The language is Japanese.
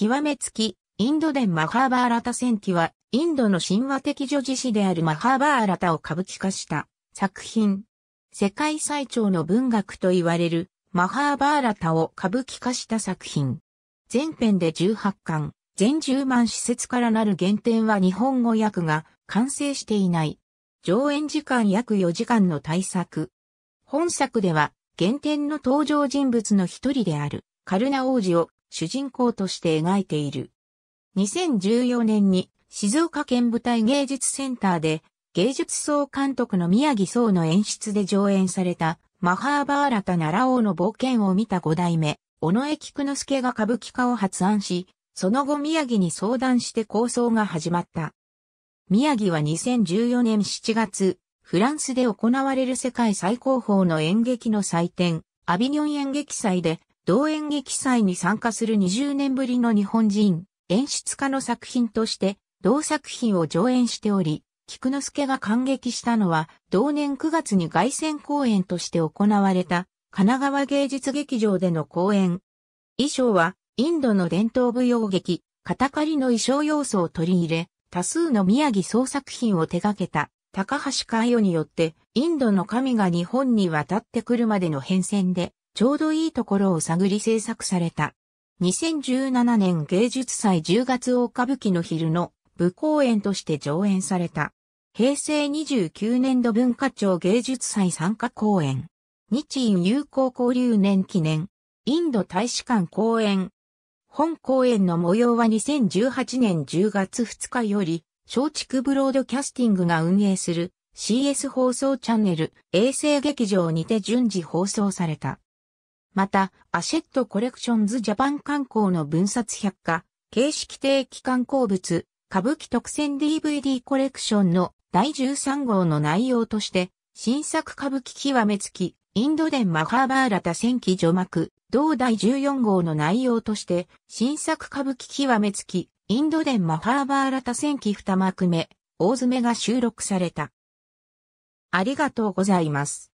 極めつき、インド伝マハーバーラタ戦記は、インドの神話的女子詩であるマハーバーラタを歌舞伎化した作品。世界最長の文学と言われるマハーバーラタを歌舞伎化した作品。全編で18巻、全10万施設からなる原点は日本語訳が完成していない。上演時間約4時間の大作。本作では、原点の登場人物の一人である、カルナ王子を主人公として描いている。2014年に静岡県舞台芸術センターで芸術総監督の宮城総の演出で上演されたマハーバーラタ奈良王の冒険を見た五代目、尾上菊之助が歌舞伎化を発案し、その後宮城に相談して構想が始まった。宮城は2014年7月、フランスで行われる世界最高峰の演劇の祭典、アビニョン演劇祭で同演劇祭に参加する20年ぶりの日本人、演出家の作品として、同作品を上演しており、菊之助が感激したのは、同年9月に凱旋公演として行われた、神奈川芸術劇場での公演。衣装は、インドの伝統舞踊劇、カタカリの衣装要素を取り入れ、多数の宮城総作品を手掛けた、高橋海代によって、インドの神が日本に渡ってくるまでの変遷で、ちょうどいいところを探り制作された。2017年芸術祭10月大歌舞伎の昼の部公演として上演された。平成29年度文化庁芸術祭参加公演。日印友好交流年記念。インド大使館公演。本公演の模様は2018年10月2日より、松竹ブロードキャスティングが運営する CS 放送チャンネル、衛星劇場にて順次放送された。また、アシェットコレクションズジャパン観光の分冊百科、形式定期観光物、歌舞伎特選 DVD コレクションの第13号の内容として、新作歌舞伎極めつき、インド伝マハーバーラタ戦記序幕、同第14号の内容として、新作歌舞伎極めつき、インド伝マハーバーラタ戦記二幕目、大詰めが収録された。ありがとうございます。